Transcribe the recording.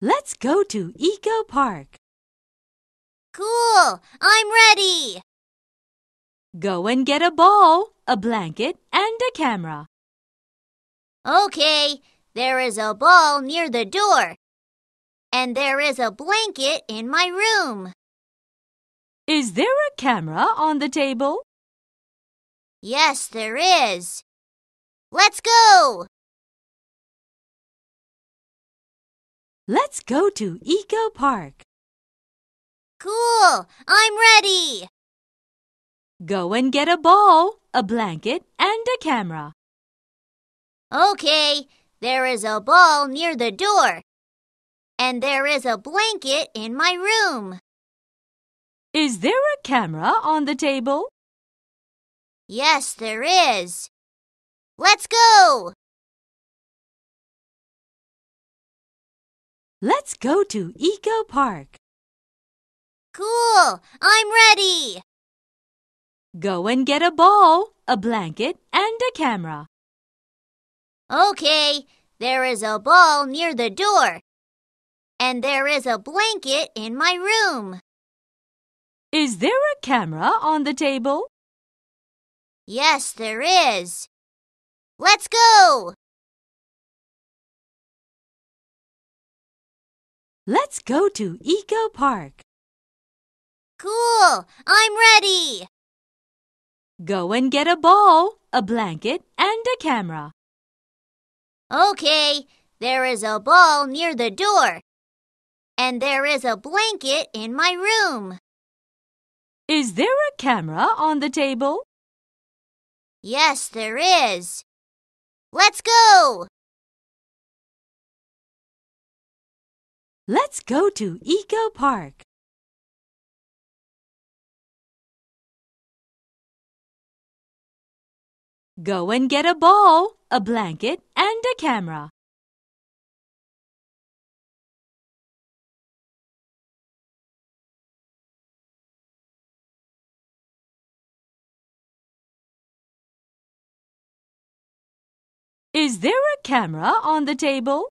Let's go to Eco Park. Cool! I'm ready! Go and get a ball, a blanket, and a camera. Okay, there is a ball near the door. And there is a blanket in my room. Is there a camera on the table? Yes, there is. Let's go! Let's go to Eco Park. Cool! I'm ready! Go and get a ball, a blanket, and a camera. Okay, there is a ball near the door. And there is a blanket in my room. Is there a camera on the table? Yes, there is. Let's go! Let's go to Eco Park. Cool! I'm ready! Go and get a ball, a blanket, and a camera. Okay, there is a ball near the door. And there is a blanket in my room. Is there a camera on the table? Yes, there is. Let's go! Let's go to Eco Park. Cool! I'm ready! Go and get a ball, a blanket, and a camera. Okay, there is a ball near the door. And there is a blanket in my room. Is there a camera on the table? Yes, there is. Let's go! Let's go to Eco Park. Go and get a ball, a blanket, and a camera. Is there a camera on the table?